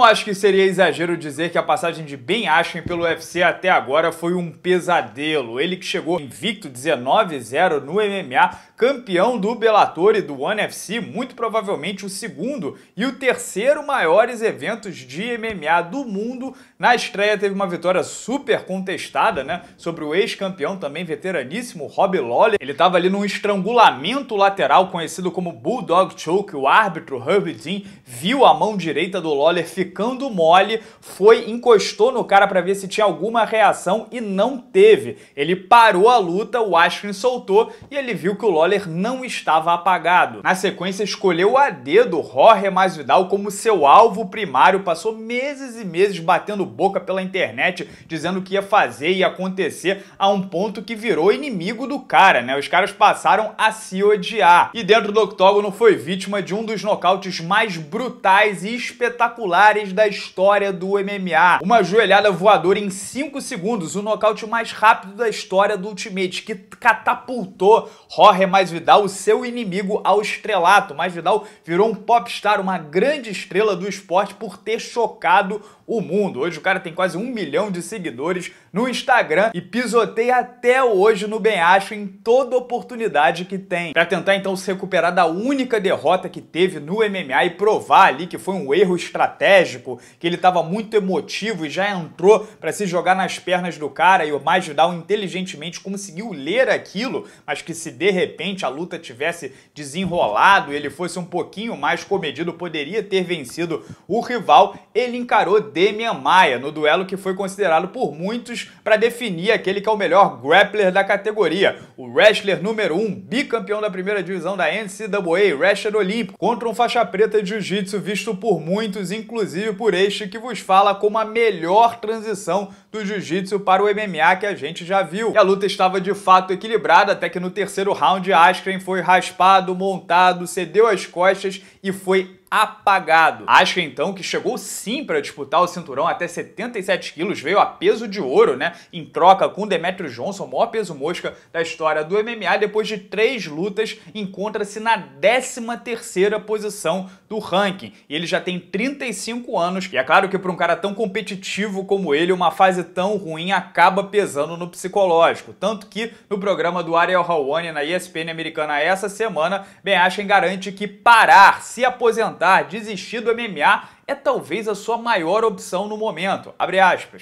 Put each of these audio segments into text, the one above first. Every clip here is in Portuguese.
Não acho que seria exagero dizer que a passagem de Ben Askren pelo UFC até agora foi um pesadelo. Ele que chegou invicto 19-0 no MMA, campeão do Bellator e do One FC, muito provavelmente o segundo e o terceiro maiores eventos de MMA do mundo. Na estreia teve uma vitória super contestada, né, sobre o ex-campeão também veteraníssimo Rob Lawler. Ele estava ali num estrangulamento lateral conhecido como Bulldog Choke. O árbitro Herb Dean viu a mão direita do Lawler ficar ficando mole, foi, encostou no cara para ver se tinha alguma reação e não teve. Ele parou a luta, o Askren soltou e ele viu que o Lawler não estava apagado. Na sequência, escolheu a dedo Jorge Masvidal como seu alvo primário, passou meses e meses batendo boca pela internet, dizendo que ia fazer e acontecer, a um ponto que virou inimigo do cara, né? Os caras passaram a se odiar. E dentro do octógono foi vítima de um dos nocautes mais brutais e espetaculares da história do MMA. Uma joelhada voadora em 5 segundos, o nocaute mais rápido da história do Ultimate, que catapultou Jorge Masvidal, o seu inimigo, ao estrelato. Masvidal virou um popstar, uma grande estrela do esporte por ter chocado o mundo. Hoje o cara tem quase um milhão de seguidores no Instagram e pisoteia até hoje no Benhacho em toda oportunidade que tem. Para tentar então se recuperar da única derrota que teve no MMA e provar ali que foi um erro estratégico, que ele estava muito emotivo e já entrou para se jogar nas pernas do cara e o Majidal inteligentemente conseguiu ler aquilo, mas que se de repente a luta tivesse desenrolado, ele fosse um pouquinho mais comedido, poderia ter vencido o rival, ele encarou Demian Maia, no duelo que foi considerado por muitos para definir aquele que é o melhor grappler da categoria, o wrestler número 1, um, bicampeão da primeira divisão da NCAA, wrestler olímpico, contra um faixa preta de jiu-jitsu visto por muitos, inclusive por este que vos fala como a melhor transição do jiu-jitsu para o MMA que a gente já viu. E a luta estava de fato equilibrada, até que no terceiro round Askren foi raspado, montado, cedeu as costas e foi apagado. Asuka então, que chegou sim para disputar o cinturão até 77 quilos, veio a peso de ouro, né? Em troca com Demetrius Johnson, o maior peso mosca da história do MMA, depois de três lutas, encontra-se na 13 terceira posição do ranking. E ele já tem 35 anos, e é claro que para um cara tão competitivo como ele, uma fase tão ruim acaba pesando no psicológico. Tanto que no programa do Ariel Hawani na ESPN americana essa semana, Ben Ashen garante que parar, se aposentar, desistir do MMA é talvez a sua maior opção no momento.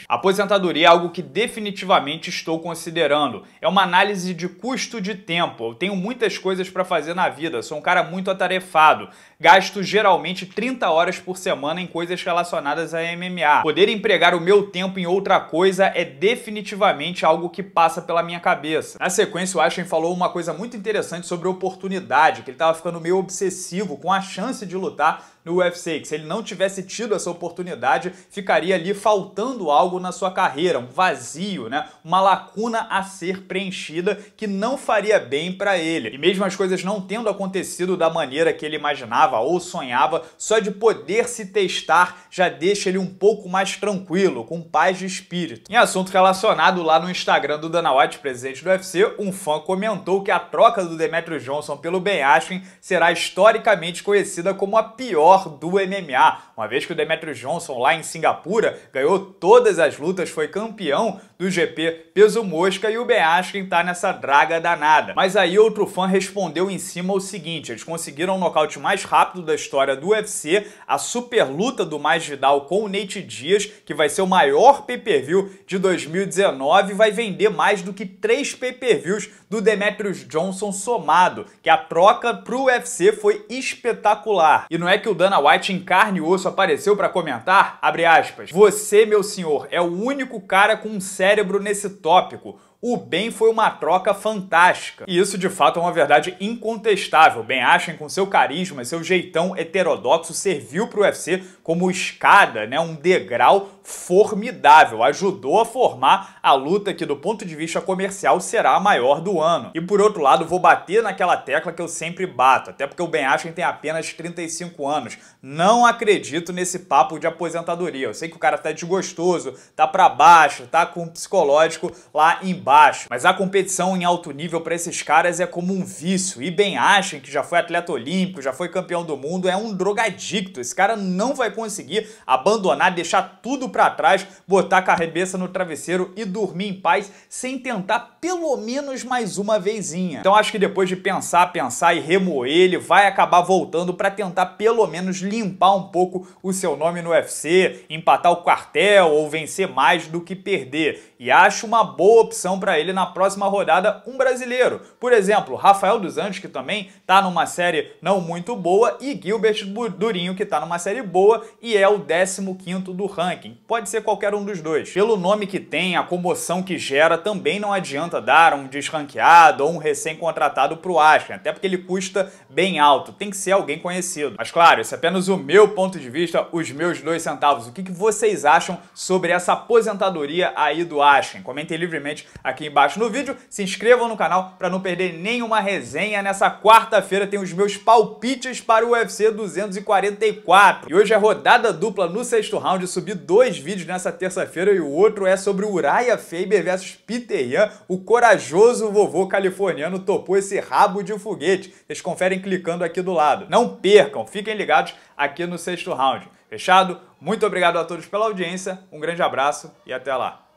Aposentadoria é algo que definitivamente estou considerando. É uma análise de custo de tempo. Eu tenho muitas coisas para fazer na vida, sou um cara muito atarefado. Gasto geralmente 30 horas por semana em coisas relacionadas a MMA. Poder empregar o meu tempo em outra coisa é definitivamente algo que passa pela minha cabeça. Na sequência, o Ashen falou uma coisa muito interessante sobre oportunidade, que ele estava ficando meio obsessivo com a chance de lutar no UFC, que se ele não tivesse tivesse tido essa oportunidade, ficaria ali faltando algo na sua carreira, um vazio, né? Uma lacuna a ser preenchida que não faria bem para ele. E mesmo as coisas não tendo acontecido da maneira que ele imaginava ou sonhava, só de poder se testar já deixa ele um pouco mais tranquilo, com paz de espírito. Em assunto relacionado lá no Instagram do Dana White, presidente do UFC, um fã comentou que a troca do Demetrio Johnson pelo Ben Askren será historicamente conhecida como a pior do MMA, uma uma vez que o Demetrius Johnson lá em Singapura ganhou todas as lutas, foi campeão, do GP Peso Mosca e o Beaskin tá nessa draga danada. Mas aí outro fã respondeu em cima o seguinte, eles conseguiram o nocaute mais rápido da história do UFC, a super luta do Mais Vidal com o Nate Dias, que vai ser o maior pay-per-view de 2019 e vai vender mais do que três pay-per-views do Demetrius Johnson somado, que a troca pro UFC foi espetacular. E não é que o Dana White em carne e osso apareceu para comentar? Abre aspas. Você, meu senhor, é o único cara com um sério cérebro nesse tópico o Ben foi uma troca fantástica. E isso de fato é uma verdade incontestável. Ben Ashen, com seu carisma, seu jeitão heterodoxo, serviu para o UFC como escada, né, um degrau formidável. Ajudou a formar a luta que, do ponto de vista comercial, será a maior do ano. E por outro lado, vou bater naquela tecla que eu sempre bato, até porque o Ben Ashen tem apenas 35 anos. Não acredito nesse papo de aposentadoria. Eu sei que o cara tá desgostoso, tá para baixo, tá com o um psicológico lá embaixo baixo, mas a competição em alto nível para esses caras é como um vício. E bem acham que já foi atleta olímpico, já foi campeão do mundo, é um drogadicto. Esse cara não vai conseguir abandonar, deixar tudo para trás, botar a cabeça no travesseiro e dormir em paz sem tentar pelo menos mais uma vezinha. Então acho que depois de pensar, pensar e remoer, ele vai acabar voltando para tentar pelo menos limpar um pouco o seu nome no UFC, empatar o quartel ou vencer mais do que perder. E acho uma boa opção para ele na próxima rodada um brasileiro. Por exemplo, Rafael dos Anjos, que também está numa série não muito boa, e Gilbert Durinho, que está numa série boa e é o 15 do ranking. Pode ser qualquer um dos dois. Pelo nome que tem, a comoção que gera, também não adianta dar um desranqueado ou um recém-contratado para o Ashken, até porque ele custa bem alto. Tem que ser alguém conhecido. Mas claro, esse é apenas o meu ponto de vista, os meus dois centavos. O que, que vocês acham sobre essa aposentadoria aí do Ashken? Comentem livremente aqui embaixo no vídeo. Se inscrevam no canal para não perder nenhuma resenha. Nessa quarta-feira tem os meus palpites para o UFC 244. E hoje é rodada dupla no sexto round. Eu subi dois vídeos nessa terça-feira e o outro é sobre o Uriah Faber versus Peter Yan. O corajoso vovô californiano topou esse rabo de foguete. Vocês conferem clicando aqui do lado. Não percam, fiquem ligados aqui no sexto round. Fechado? Muito obrigado a todos pela audiência, um grande abraço e até lá!